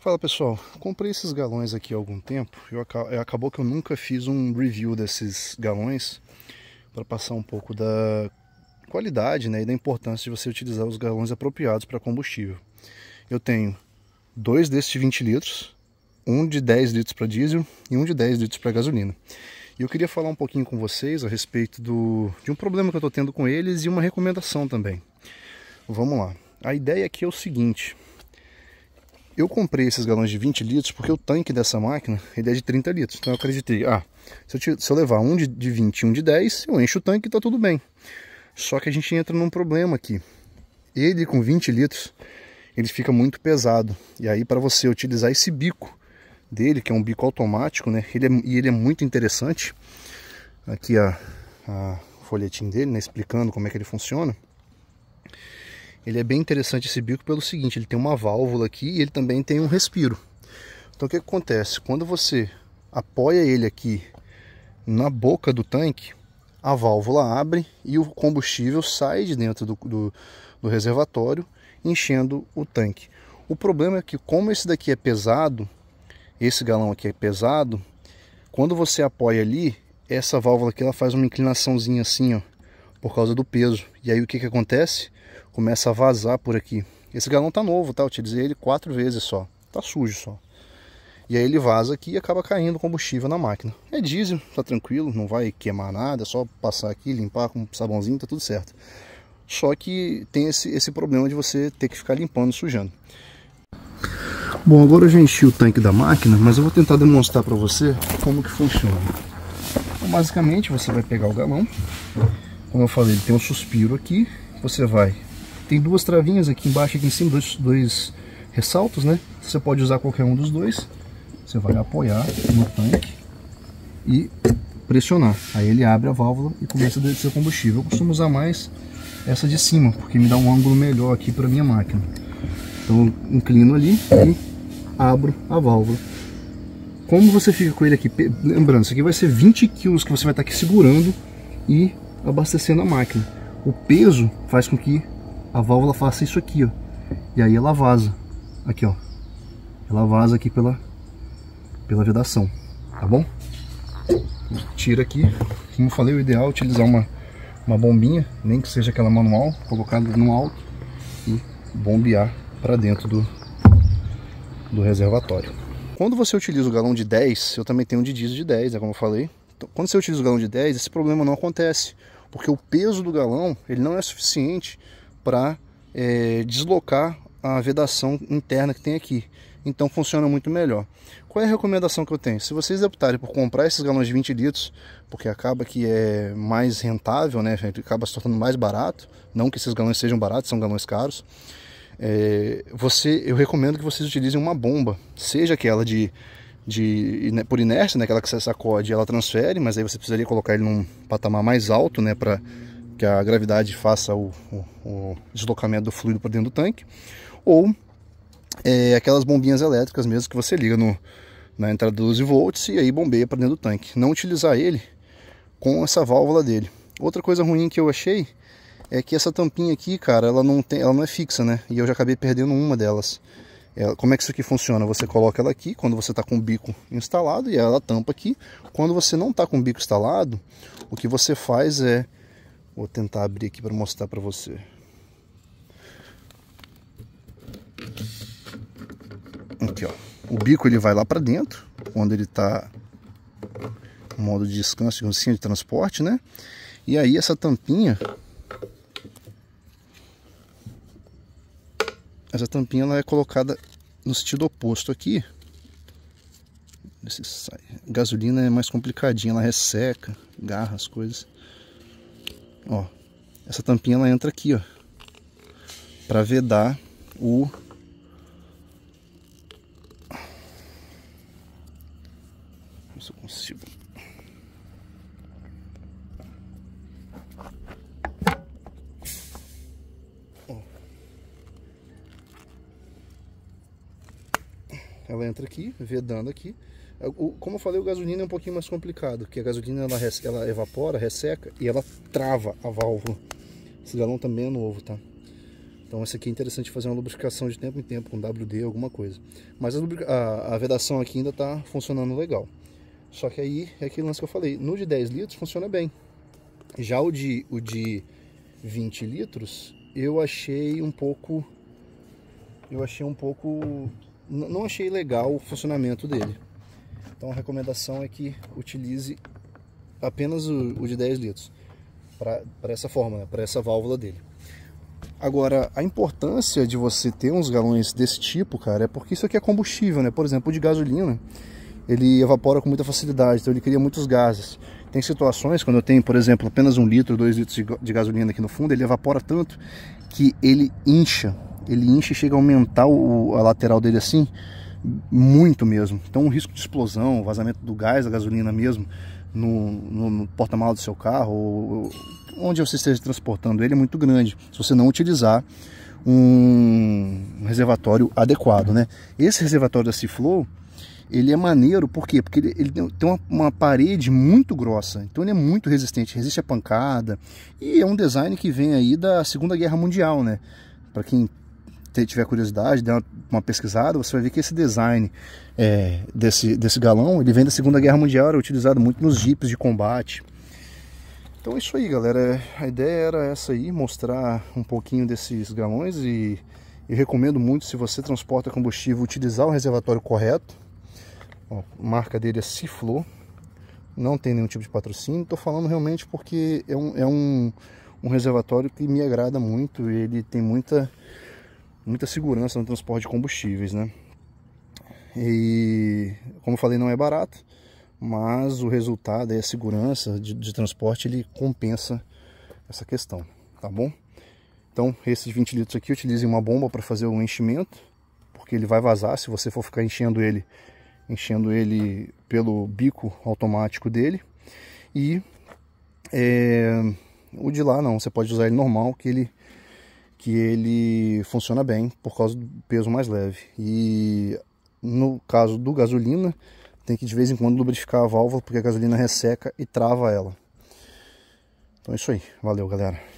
Fala pessoal, comprei esses galões aqui há algum tempo. Eu, eh, acabou que eu nunca fiz um review desses galões para passar um pouco da qualidade né, e da importância de você utilizar os galões apropriados para combustível. Eu tenho dois desses de 20 litros, um de 10 litros para diesel e um de 10 litros para gasolina. E eu queria falar um pouquinho com vocês a respeito do, de um problema que eu estou tendo com eles e uma recomendação também. Vamos lá. A ideia aqui é o seguinte eu comprei esses galões de 20 litros porque o tanque dessa máquina ele é de 30 litros. Então eu acreditei, ah, se eu, te, se eu levar um de, de 20 e um de 10, eu encho o tanque e tá tudo bem. Só que a gente entra num problema aqui. Ele com 20 litros, ele fica muito pesado. E aí para você utilizar esse bico dele, que é um bico automático, né? Ele é, e ele é muito interessante. Aqui a, a dele, né? Explicando como é que ele funciona. Ele é bem interessante esse bico pelo seguinte, ele tem uma válvula aqui e ele também tem um respiro. Então o que acontece? Quando você apoia ele aqui na boca do tanque, a válvula abre e o combustível sai de dentro do, do, do reservatório, enchendo o tanque. O problema é que como esse daqui é pesado, esse galão aqui é pesado, quando você apoia ali, essa válvula aqui ela faz uma inclinaçãozinha assim, ó, por causa do peso. E aí o que, que acontece? começa a vazar por aqui. Esse galão tá novo, tá? Eu dizer, ele quatro vezes só. Tá sujo só. E aí ele vaza aqui e acaba caindo combustível na máquina. É diesel, tá tranquilo, não vai queimar nada, é só passar aqui, limpar com sabãozinho, tá tudo certo. Só que tem esse, esse problema de você ter que ficar limpando, sujando. Bom, agora eu já enchi o tanque da máquina, mas eu vou tentar demonstrar para você como que funciona. Então, basicamente você vai pegar o galão, como eu falei, ele tem um suspiro aqui, você vai tem duas travinhas aqui embaixo e aqui em cima, dois, dois ressaltos, né? Você pode usar qualquer um dos dois. Você vai apoiar no tanque e pressionar. Aí ele abre a válvula e começa a descer o combustível. Eu costumo usar mais essa de cima, porque me dá um ângulo melhor aqui para minha máquina. Então eu inclino ali e abro a válvula. Como você fica com ele aqui? Lembrando, isso aqui vai ser 20 kg que você vai estar aqui segurando e abastecendo a máquina. O peso faz com que a válvula faça isso aqui, ó. E aí ela vaza. Aqui, ó. Ela vaza aqui pela, pela vedação, tá bom? Tira aqui. Como eu falei, o ideal é utilizar uma, uma bombinha, nem que seja aquela manual, colocada no alto e bombear para dentro do, do reservatório. Quando você utiliza o galão de 10, eu também tenho um de diesel de 10, é como eu falei. Então, quando você utiliza o galão de 10, esse problema não acontece, porque o peso do galão ele não é suficiente para é, deslocar a vedação interna que tem aqui. Então funciona muito melhor. Qual é a recomendação que eu tenho? Se vocês optarem por comprar esses galões de 20 litros, porque acaba que é mais rentável, né? acaba se tornando mais barato. Não que esses galões sejam baratos, são galões caros. É, você, eu recomendo que vocês utilizem uma bomba, seja aquela de, de por inércia, né? aquela que você sacode, ela transfere, mas aí você precisaria colocar ele num patamar mais alto, né? Para que a gravidade faça o, o, o deslocamento do fluido para dentro do tanque, ou é, aquelas bombinhas elétricas mesmo que você liga no, na entrada de 12 volts e aí bombeia para dentro do tanque. Não utilizar ele com essa válvula dele. Outra coisa ruim que eu achei é que essa tampinha aqui, cara, ela não, tem, ela não é fixa, né? E eu já acabei perdendo uma delas. Ela, é, como é que isso aqui funciona? Você coloca ela aqui quando você está com o bico instalado e ela tampa aqui. Quando você não está com o bico instalado, o que você faz é Vou tentar abrir aqui para mostrar para você. Aqui, ó. O bico ele vai lá para dentro, quando ele está no modo de descanso, assim, de transporte, né? E aí essa tampinha essa tampinha ela é colocada no sentido oposto aqui. Gasolina é mais complicadinha, ela resseca, garra as coisas. Ó, essa tampinha ela entra aqui, ó, para vedar o se eu consigo. Ela entra aqui, vedando aqui. É, como eu falei, o gasolina é um pouquinho mais complicado, porque a gasolina ela, ela evapora, resseca e ela trava a válvula. Esse galão também é novo, tá? Então esse aqui é interessante fazer uma lubrificação de tempo em tempo com WD, alguma coisa. Mas a, a, a vedação aqui ainda está funcionando legal. Só que aí é aquele lance que eu falei, no de 10 litros funciona bem. Já o de, o de 20 litros, eu achei um pouco... Eu achei um pouco... Não achei legal o funcionamento dele. Então a recomendação é que utilize apenas o, o de 10 litros para essa forma, né? para essa válvula dele. Agora, a importância de você ter uns galões desse tipo, cara, é porque isso aqui é combustível, né? Por exemplo, o de gasolina, ele evapora com muita facilidade, então ele cria muitos gases. Tem situações, quando eu tenho, por exemplo, apenas um litro, dois litros de gasolina aqui no fundo, ele evapora tanto que ele incha, ele incha e chega a aumentar o, a lateral dele assim, muito mesmo. Então o risco de explosão, vazamento do gás, da gasolina mesmo, no, no, no porta-malas do seu carro, ou, onde você esteja transportando ele, é muito grande, se você não utilizar um reservatório adequado, né? Esse reservatório da Ciflow, ele é maneiro, por quê? Porque ele, ele tem uma, uma, parede muito grossa, então ele é muito resistente, resiste a pancada, e é um design que vem aí da Segunda Guerra Mundial, né? Para quem tiver curiosidade, der uma, pesquisada, você vai ver que esse design é, desse, desse galão, ele vem da Segunda Guerra Mundial, era utilizado muito nos jipes de combate. Então é isso aí, galera. A ideia era essa aí, mostrar um pouquinho desses galões e eu recomendo muito, se você transporta combustível, utilizar o reservatório correto. Ó, a marca dele é Ciflor. Não tem nenhum tipo de patrocínio. Estou falando realmente porque é um, é um, um reservatório que me agrada muito. Ele tem muita muita segurança no transporte de combustíveis, né? E, como eu falei, não é barato, mas o resultado e é a segurança de, de transporte, ele compensa essa questão, tá bom? Então, esses 20 litros aqui, utilizem uma bomba para fazer o enchimento, porque ele vai vazar se você for ficar enchendo ele, enchendo ele pelo bico automático dele. E é, o de lá não, você pode usar ele normal, que ele que ele funciona bem por causa do peso mais leve. E no caso do gasolina, tem que de vez em quando lubrificar a válvula porque a gasolina resseca e trava ela. Então é isso aí. Valeu, galera.